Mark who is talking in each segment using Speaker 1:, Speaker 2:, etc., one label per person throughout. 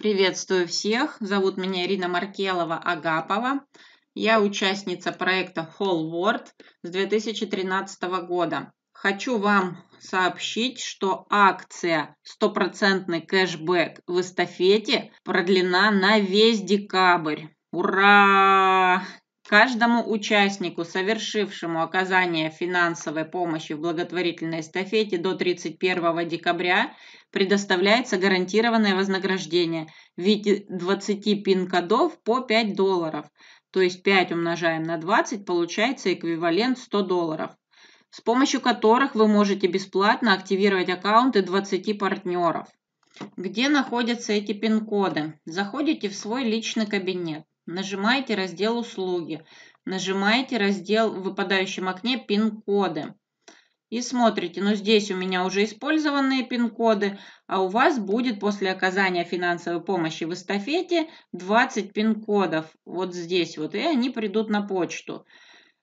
Speaker 1: Приветствую всех! Зовут меня Ирина Маркелова-Агапова. Я участница проекта Whole World с 2013 года. Хочу вам сообщить, что акция «Стопроцентный кэшбэк в эстафете» продлена на весь декабрь. Ура! Каждому участнику, совершившему оказание финансовой помощи в благотворительной эстафете до 31 декабря, предоставляется гарантированное вознаграждение в виде 20 пин-кодов по 5 долларов, то есть 5 умножаем на 20 получается эквивалент 100 долларов, с помощью которых вы можете бесплатно активировать аккаунты 20 партнеров. Где находятся эти пин-коды? Заходите в свой личный кабинет. Нажимаете раздел «Услуги». Нажимаете раздел в выпадающем окне «Пин-коды». И смотрите, ну здесь у меня уже использованные пин-коды, а у вас будет после оказания финансовой помощи в эстафете 20 пин-кодов вот здесь вот, и они придут на почту.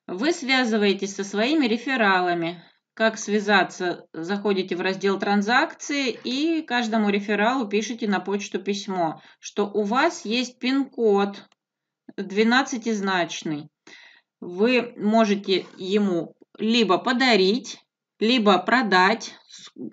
Speaker 1: Вы связываетесь со своими рефералами. Как связаться? Заходите в раздел «Транзакции» и каждому рефералу пишите на почту письмо, что у вас есть пин-код двенадцатизначный. Вы можете ему либо подарить, либо продать.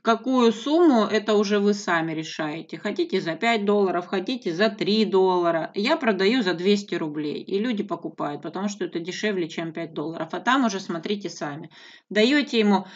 Speaker 1: Какую сумму, это уже вы сами решаете. Хотите за 5 долларов, хотите за 3 доллара. Я продаю за 200 рублей, и люди покупают, потому что это дешевле, чем 5 долларов. А там уже смотрите сами. Даете ему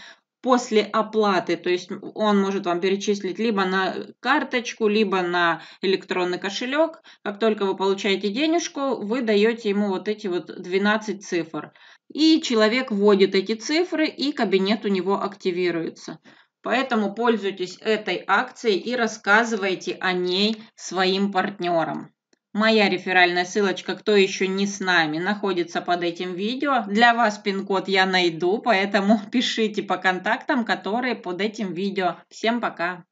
Speaker 1: после оплаты, то есть он может вам перечислить либо на карточку, либо на электронный кошелек. Как только вы получаете денежку, вы даете ему вот эти вот 12 цифр. И человек вводит эти цифры, и кабинет у него активируется. Поэтому пользуйтесь этой акцией и рассказывайте о ней своим партнерам. Моя реферальная ссылочка «Кто еще не с нами» находится под этим видео. Для вас пин-код я найду, поэтому пишите по контактам, которые под этим видео. Всем пока!